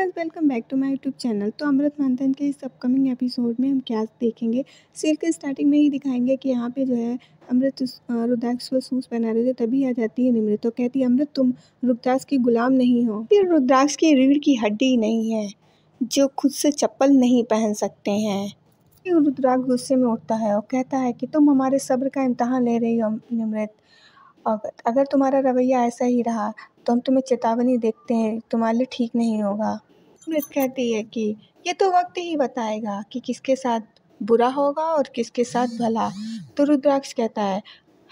friends welcome back to my YouTube channel तो अमृत मंथन के इस अपकमिंग एपिसोड में हम क्या देखेंगे सीर के स्टार्टिंग में ही दिखाएंगे कि यहाँ पे जो है अमृत रुद्राक्ष को सूस बना रहे थे तभी आ जाती है निमृत तो कहती है अमृत तुम रुद्राक्ष की गुलाम नहीं हो फिर रुद्राक्ष की रीढ़ की हड्डी नहीं है जो खुद से चप्पल नहीं पहन सकते हैं फिर रुद्राक्ष गुस्से में उठता है और कहता है कि तुम हमारे सब्र का इम्तहान ले रही हो निमृत और अगर तुम्हारा रवैया ऐसा ही रहा तो हम तुम्हें चेतावनी देखते हैं तुम्हारे लिए ठीक नहीं होगा मृत कहती है कि ये तो वक्त ही बताएगा कि किसके साथ बुरा होगा और किसके साथ भला तो रुद्राक्ष कहता है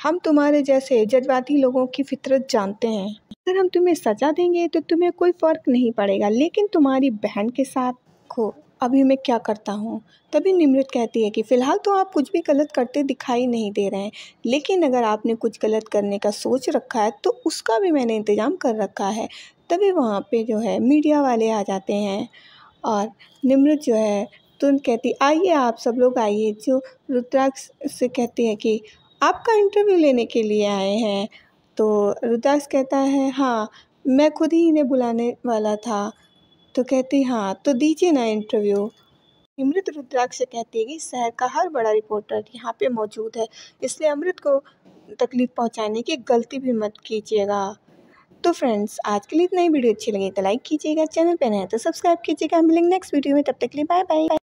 हम तुम्हारे जैसे जज्बाती लोगों की फितरत जानते हैं अगर हम तुम्हें सजा देंगे तो तुम्हें कोई फ़र्क नहीं पड़ेगा लेकिन तुम्हारी बहन के साथ खो अभी मैं क्या करता हूँ तभी निमृत कहती है कि फ़िलहाल तो आप कुछ भी गलत करते दिखाई नहीं दे रहे हैं लेकिन अगर आपने कुछ गलत करने का सोच रखा है तो उसका भी मैंने इंतज़ाम कर रखा है तभी वहाँ पे जो है मीडिया वाले आ जाते हैं और निमृत जो है तुरंत कहती आइए आप सब लोग आइए जो रुद्राक्ष से कहती है कि आपका इंटरव्यू लेने के लिए आए हैं तो रुद्राक्ष कहता है हाँ मैं खुद ही इन्हें बुलाने वाला था तो कहती हाँ तो दीजिए ना इंटरव्यू अमृत रुद्राक्ष कहती है कि शहर का हर बड़ा रिपोर्टर यहाँ पे मौजूद है इसलिए अमृत को तकलीफ पहुँचाने की गलती भी मत कीजिएगा तो फ्रेंड्स आज के लिए इतना ही वीडियो अच्छी लगी तो लाइक कीजिएगा चैनल पर नए तो सब्सक्राइब कीजिएगा हम मिलेंगे नेक्स्ट वीडियो में तब तक के लिए बाय बाय